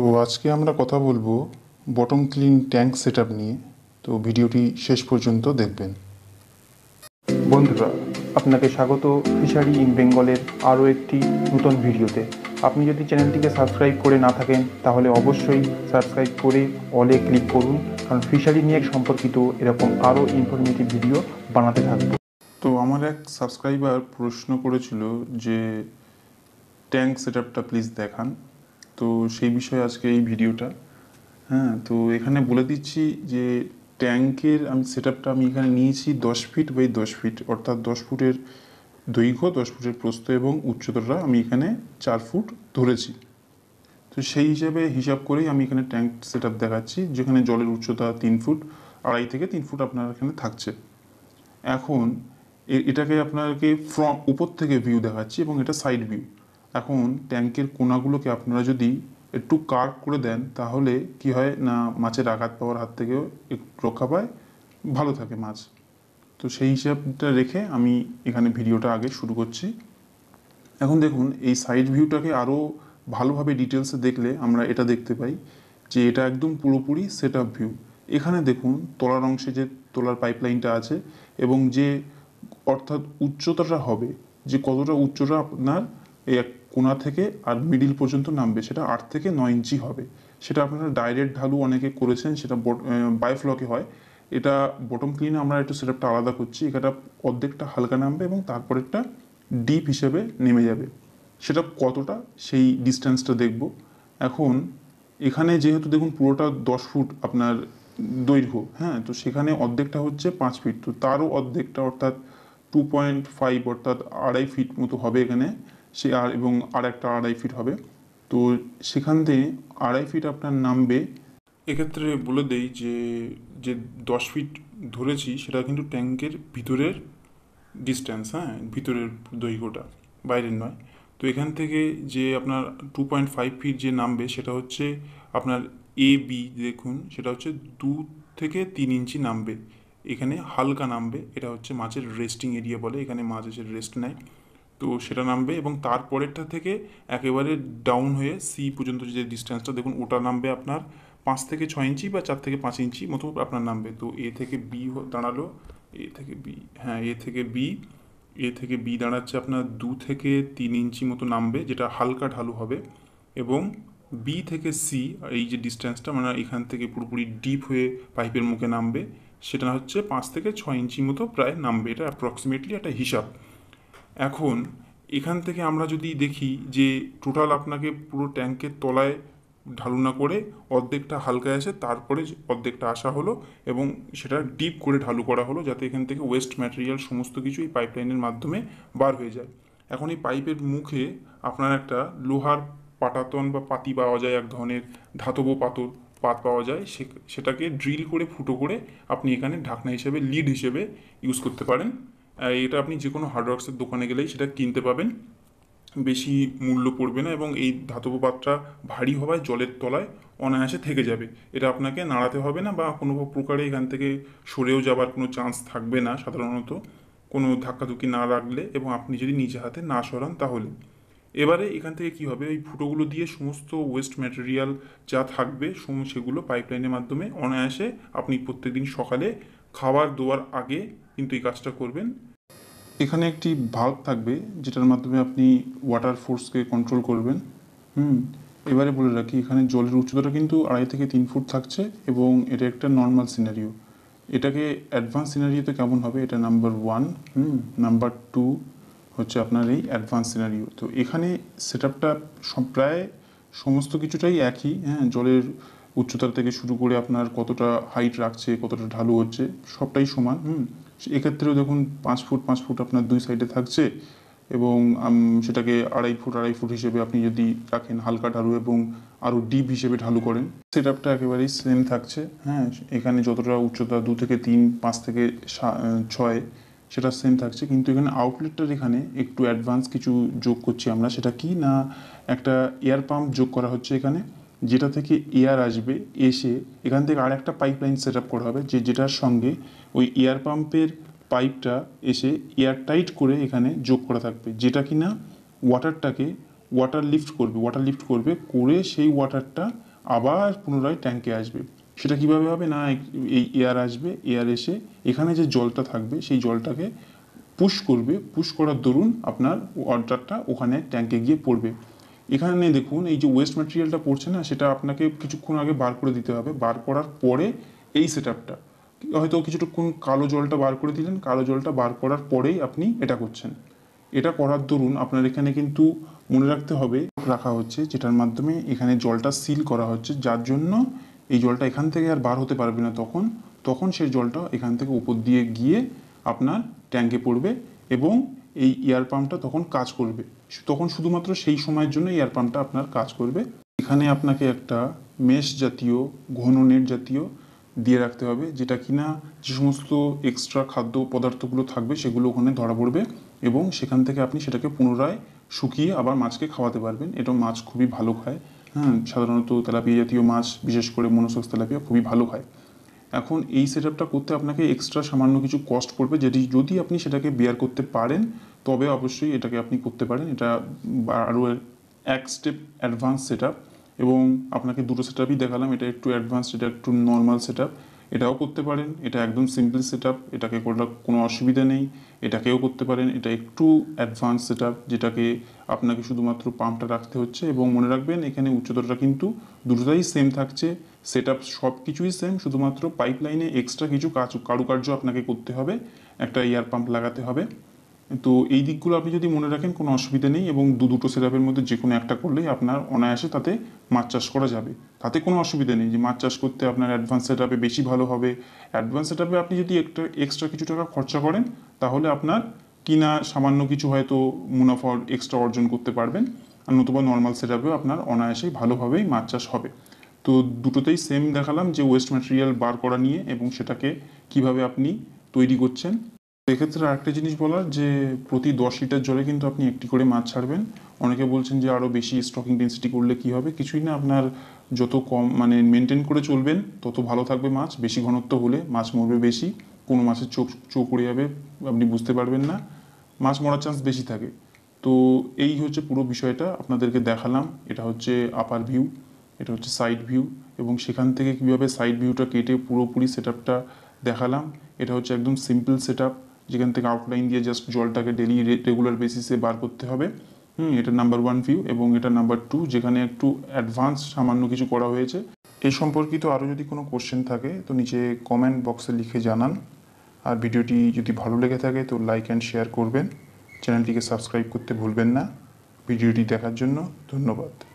তো আজকে আমরা কথা বলবো বটম ক্লিন ট্যাঙ্ক সেট নিয়ে তো ভিডিওটি শেষ পর্যন্ত দেখবেন বন্ধুরা আপনাকে স্বাগত ফিশারি ইন বেঙ্গলের আরও একটি নতুন ভিডিওতে আপনি যদি চ্যানেলটিকে সাবস্ক্রাইব করে না থাকেন তাহলে অবশ্যই সাবস্ক্রাইব করে অলে ক্লিক করুন কারণ ফিশারি নিয়ে সম্পর্কিত এরকম আরও ইনফরমেটিভ ভিডিও বানাতে থাকবো তো আমার এক সাবস্ক্রাইবার প্রশ্ন করেছিল যে ট্যাঙ্ক সেট প্লিজ দেখান তো সেই বিষয়ে আজকে এই ভিডিওটা হ্যাঁ তো এখানে বলে দিচ্ছি যে ট্যাঙ্কের আমি সেট আমি এখানে নিয়েছি দশ ফিট বাই দশ ফিট অর্থাৎ দশ ফুটের দৈর্ঘ্য দশ ফুটের প্রস্থ এবং উচ্চতাটা আমি এখানে চার ফুট ধরেছি তো সেই হিসাবে হিসাব করেই আমি এখানে ট্যাঙ্ক সেট দেখাচ্ছি যেখানে জলের উচ্চতা তিন ফুট আড়াই থেকে তিন ফুট আপনার এখানে থাকছে এখন এটাকে আপনাকে ফ্রম উপর থেকে ভিউ দেখাচ্ছি এবং এটা সাইড ভিউ এখন ট্যাঙ্কের কোনাগুলোকে আপনারা যদি একটু কার্ক করে দেন তাহলে কি হয় না মাছের আঘাত পাওয়ার হাত থেকেও একটু রক্ষা পায় ভালো থাকে মাছ তো সেই হিসাবটা রেখে আমি এখানে ভিডিওটা আগে শুরু করছি এখন দেখুন এই সাইড ভিউটাকে আরও ভালোভাবে ডিটেলসে দেখলে আমরা এটা দেখতে পাই যে এটা একদম পুরোপুরি সেট ভিউ এখানে দেখুন তোলার অংশে যে তোলার পাইপলাইনটা আছে এবং যে অর্থাৎ উচ্চতাটা হবে যে কতটা উচ্চটা আপনার এই এক কোনা থেকে আর মিডিল পর্যন্ত নামবে সেটা আট থেকে নয় ইঞ্চি হবে সেটা আপনারা ডাইরেক্ট ঢালু অনেকে করেছেন সেটা বায়োফ্লকে হয় এটা বটম ক্লিনে আমরা একটু সেটআপটা আলাদা করছি এটা অর্ধেকটা হালকা নামবে এবং একটা ডিপ হিসেবে নেমে যাবে সেটা কতটা সেই ডিস্ট্যান্সটা দেখব এখন এখানে যেহেতু দেখুন পুরোটা দশ ফুট আপনার দৈর্ঘ্য হ্যাঁ তো সেখানে অর্ধেকটা হচ্ছে পাঁচ ফিট তো তারও অর্ধেকটা অর্থাৎ টু পয়েন্ট ফাইভ অর্থাৎ আড়াই ফিট মতো হবে এখানে সে আর এবং আর একটা আড়াই ফিট হবে তো সেখান থেকে আড়াই ফিট আপনার নামবে এক্ষেত্রে বলে দেই যে যে দশ ফিট ধরেছি সেটা কিন্তু ট্যাঙ্কের ভিতরের ডিস্ট্যান্স হ্যাঁ ভিতরের দৈর্ঘ্যটা বাইরের নয় তো এখান থেকে যে আপনার টু পয়েন্ট ফাইভ ফিট যে নামবে সেটা হচ্ছে আপনার এ বি দেখুন সেটা হচ্ছে দু থেকে তিন ইঞ্চি নামবে এখানে হালকা নামবে এটা হচ্ছে মাছের রেস্টিং এরিয়া বলে এখানে মাছ এসে রেস্ট নেয় তো সেটা নামবে এবং তারপরেরটা থেকে একেবারে ডাউন হয়ে সি পর্যন্ত যে ডিস্ট্যান্সটা দেখুন ওটা নামবে আপনার পাঁচ থেকে ছয় ইঞ্চি বা চার থেকে পাঁচ ইঞ্চি মতো আপনার নামবে তো এ থেকে বি দাঁড়ালো এ থেকে বি হ্যাঁ এ থেকে বি এ থেকে বি দাঁড়াচ্ছে আপনার দু থেকে তিন ইঞ্চি মতো নামবে যেটা হালকা ঢালু হবে এবং বি থেকে সি এই যে ডিস্ট্যান্সটা মানে এখান থেকে পুরোপুরি ডিপ হয়ে পাইপের মুখে নামবে সেটা হচ্ছে পাঁচ থেকে ছয় ইঞ্চি মতো প্রায় নামবে এটা অ্যাপ্রক্সিমেটলি একটা হিসাব এখন এখান থেকে আমরা যদি দেখি যে টোটাল আপনাকে পুরো ট্যাঙ্কের তলায় ঢালু না করে অর্ধেকটা হালকা এসে তারপরে অর্ধেকটা আসা হলো এবং সেটা ডিপ করে ঢালু করা হলো যাতে এখান থেকে ওয়েস্ট ম্যাটেরিয়াল সমস্ত কিছু এই পাইপলাইনের মাধ্যমে বার হয়ে যায় এখন এই পাইপের মুখে আপনার একটা লোহার পাটাতন বা পাতি পাওয়া যায় এক ধরনের ধাতব পাতর পাত পাওয়া যায় সেটাকে ড্রিল করে ফুটো করে আপনি এখানে ঢাকনা হিসেবে লিড হিসেবে ইউজ করতে পারেন এটা আপনি যে কোনো হার্ডওয়ার্কসের দোকানে গেলেই সেটা কিনতে পাবেন বেশি মূল্য পড়বে না এবং এই ধাতব পাত্রটা ভারী হওয়ায় জলের তলায় অনায়াসে থেকে যাবে এটা আপনাকে নাড়াতে হবে না বা কোনো প্রকারে এখান থেকে সরেও যাবার কোনো চান্স থাকবে না সাধারণত কোনো ধাক্কাধুকি না লাগলে এবং আপনি যদি নিজে হাতে না সরান তাহলে এবারে এখান থেকে কি হবে ওই ফুটোগুলো দিয়ে সমস্ত ওয়েস্ট ম্যাটেরিয়াল যা থাকবে সেগুলো পাইপলাইনের মাধ্যমে অনায়াসে আপনি প্রত্যেকদিন সকালে খাবার দেওয়ার আগে কিন্তু এই কাজটা করবেন এখানে একটি ভাগ থাকবে যেটার মাধ্যমে আপনি ওয়াটার ফোর্সকে কন্ট্রোল করবেন হুম এবারে বলে রাখি এখানে জলের উচ্চতাটা কিন্তু আড়াই থেকে তিন ফুট থাকছে এবং এটা একটা নর্মাল সিনারিও এটাকে অ্যাডভান্স সিনারিওতে কেমন হবে এটা number one hmm number two হচ্ছে আপনার এই অ্যাডভান্স সিনারিও তো এখানে সেট আপটা প্রায় সমস্ত কিছুটাই একই হ্যাঁ জলের উচ্চতা থেকে শুরু করে আপনার কতটা হাইট রাখছে কতটা ঢালু হচ্ছে সবটাই সমান হুম এক্ষেত্রেও দেখুন পাঁচ ফুট পাঁচ ফুট আপনার দুই সাইডে থাকছে এবং সেটাকে আড়াই ফুট আড়াই ফুট হিসেবে আপনি যদি রাখেন হালকা ঢালু এবং আরও ডিপ হিসেবে ঢালু করেন সেট আপটা একেবারেই সেম থাকছে হ্যাঁ এখানে যতটা উচ্চতা দু থেকে তিন পাঁচ থেকে ছয় সেটা সেম থাকছে কিন্তু এখানে আউটলেটটার এখানে একটু অ্যাডভান্স কিছু যোগ করছি আমরা সেটা কি না একটা এয়ার পাম্প যোগ করা হচ্ছে এখানে যেটা থেকে এয়ার আসবে এসে এখান থেকে আর একটা লাইন সেট আপ করা হবে যে যেটার সঙ্গে ওই এয়ার পাম্পের পাইপটা এসে এয়ার টাইট করে এখানে যোগ করা থাকবে যেটা কি না ওয়াটারটাকে ওয়াটার লিফট করবে ওয়াটার লিফট করবে করে সেই ওয়াটারটা আবার পুনরায় ট্যাঙ্কে আসবে সেটা কিভাবে হবে না এই এয়ার আসবে এয়ার এসে এখানে যে জলটা থাকবে সেই জলটাকে পুশ করবে পুশ করার দরুন আপনার ওয়াটারটা ওখানে ট্যাঙ্কে গিয়ে পড়বে এখানে দেখুন এই যে ওয়েস্ট ম্যাটেরিয়ালটা পড়ছে না সেটা আপনাকে কিছুক্ষণ আগে বার করে দিতে হবে বার করার পরে এই সেট আপটা হয়তো কিছুটাক্ষণ কালো জলটা বার করে দিলেন কালো জলটা বার করার পরেই আপনি এটা করছেন এটা করার দরুন আপনার এখানে কিন্তু মনে রাখতে হবে রাখা হচ্ছে যেটার মাধ্যমে এখানে জলটা সিল করা হচ্ছে যার জন্য এই জলটা এখান থেকে আর বার হতে পারবে না তখন তখন সেই জলটা এখান থেকে উপর দিয়ে গিয়ে আপনার ট্যাঙ্কে পড়বে এবং এই ইয়ার পাম্পটা তখন কাজ করবে তখন শুধুমাত্র সেই সময়ের জন্য ইয়ার পাম্পটা আপনার কাজ করবে এখানে আপনাকে একটা মেশ জাতীয় ঘন নেট জাতীয় দিয়ে রাখতে হবে যেটা কিনা যে সমস্ত এক্সট্রা খাদ্য পদার্থগুলো থাকবে সেগুলো ওখানে ধরা পড়বে এবং সেখান থেকে আপনি সেটাকে পুনরায় শুকিয়ে আবার মাছকে খাওয়াতে পারবেন এটা মাছ খুবই ভালো খায় হ্যাঁ সাধারণত তেলাপিয়া জাতীয় মাছ বিশেষ করে মনোসক্স তেলাপিয়া খুবই ভালো খায় এখন এই সেট করতে আপনাকে এক্সট্রা সামান্য কিছু কস্ট পড়বে যেটি যদি আপনি সেটাকে বিয়ার করতে পারেন তবে অবশ্যই এটাকে আপনি করতে পারেন এটা আরও এক স্টেপ অ্যাডভান্স সেট এবং আপনাকে দুটো সেট দেখালাম এটা একটু অ্যাডভান্স এটা একটু নর্মাল সেট এটাও করতে পারেন এটা একদম সিম্পল সেট আপ এটাকে কোনো অসুবিধা নেই এটাকেও করতে পারেন এটা একটু অ্যাডভান্স সেট যেটাকে আপনাকে শুধুমাত্র পাম্পটা রাখতে হচ্ছে এবং মনে রাখবেন এখানে উচ্চতাটা কিন্তু দুটোটাই সেম থাকছে সেট আপ সব কিছুই সেম শুধুমাত্র পাইপ লাইনে এক্সট্রা কিছু কাজ কারুকার্য আপনাকে করতে হবে একটা এয়ার পাম্প লাগাতে হবে তো এই দিকগুলো আপনি যদি মনে রাখেন কোনো অসুবিধা নেই এবং দু দুটো সেটআপের মধ্যে যে কোনো একটা করলেই আপনার অনায়াসে তাতে মাছ চাষ করা যাবে তাতে কোনো অসুবিধা নেই যে মাছ চাষ করতে আপনার অ্যাডভান্স সেটআপে বেশি ভালো হবে অ্যাডভান্স সেটআপে আপনি যদি একটা এক্সট্রা কিছু টাকা খরচা করেন তাহলে আপনার কিনা সামান্য কিছু হয়তো মুনাফা এক্সট্রা অর্জন করতে পারবেন আর নতুবা নর্মাল সেটআপেও আপনার অনায়াসেই ভালোভাবেই মাছ চাষ হবে তো দুটোতেই সেম দেখালাম যে ওয়েস্ট ম্যাটেরিয়াল বার করা নিয়ে এবং সেটাকে কিভাবে আপনি তৈরি করছেন এক্ষেত্রে আরেকটা জিনিস বলার যে প্রতি দশ লিটার জলে কিন্তু আপনি একটি করে মাছ ছাড়বেন অনেকে বলছেন যে আরও বেশি স্টকিং ডেন্সিটি করলে কি হবে কিছুই না আপনার যত কম মানে মেনটেন করে চলবেন তত ভালো থাকবে মাছ বেশি ঘনত্ব হলে মাছ মরবে বেশি কোনো মাছের চোখ চোখ উড়ে যাবে আপনি বুঝতে পারবেন না মাছ মরার চান্স বেশি থাকে তো এই হচ্ছে পুরো বিষয়টা আপনাদেরকে দেখালাম এটা হচ্ছে আপার ভিউ এটা হচ্ছে সাইড ভিউ এবং সেখান থেকে কীভাবে সাইড ভিউটা কেটে পুরোপুরি সেট দেখালাম এটা হচ্ছে একদম সিম্পল সেট যেখান থেকে আউটলাইন দিয়ে জাস্ট জলটাকে ডেলি রেগুলার বেসিসে বার করতে হবে হুম এটা নাম্বার ওয়ান ভিউ এবং এটা নাম্বার টু যেখানে একটু অ্যাডভান্স সামান্য কিছু করা হয়েছে এই সম্পর্কিত আরও যদি কোনো কোশ্চেন থাকে তো নিচে কমেন্ট বক্সে লিখে জানান আর ভিডিওটি যদি ভালো লেগে থাকে তো লাইক অ্যান্ড শেয়ার করবেন চ্যানেলটিকে সাবস্ক্রাইব করতে ভুলবেন না ভিডিওটি দেখার জন্য ধন্যবাদ